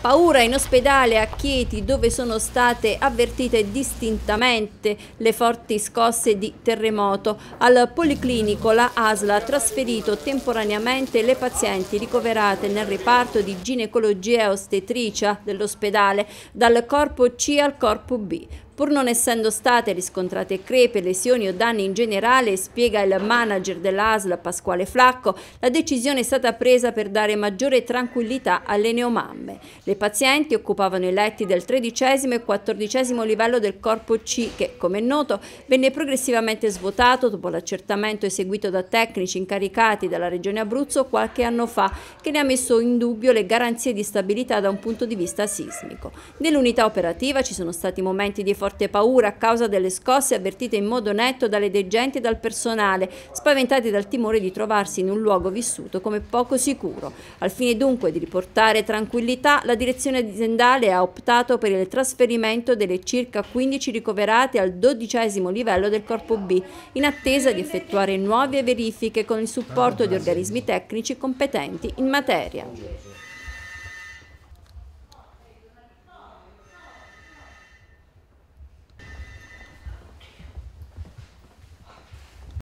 Paura in ospedale a Chieti dove sono state avvertite distintamente le forti scosse di terremoto. Al Policlinico la ASL ha trasferito temporaneamente le pazienti ricoverate nel reparto di ginecologia e ostetricia dell'ospedale dal corpo C al corpo B. Pur non essendo state riscontrate crepe, lesioni o danni in generale, spiega il manager dell'ASL Pasquale Flacco, la decisione è stata presa per dare maggiore tranquillità alle neomamme. Le pazienti occupavano i letti del tredicesimo e quattordicesimo livello del corpo C che, come è noto, venne progressivamente svuotato dopo l'accertamento eseguito da tecnici incaricati dalla Regione Abruzzo qualche anno fa che ne ha messo in dubbio le garanzie di stabilità da un punto di vista sismico. Nell'unità operativa ci sono stati momenti di forza forte paura a causa delle scosse avvertite in modo netto dalle degenti e dal personale, spaventati dal timore di trovarsi in un luogo vissuto come poco sicuro. Al fine dunque di riportare tranquillità, la direzione aziendale ha optato per il trasferimento delle circa 15 ricoverate al dodicesimo livello del corpo B, in attesa di effettuare nuove verifiche con il supporto di organismi tecnici competenti in materia.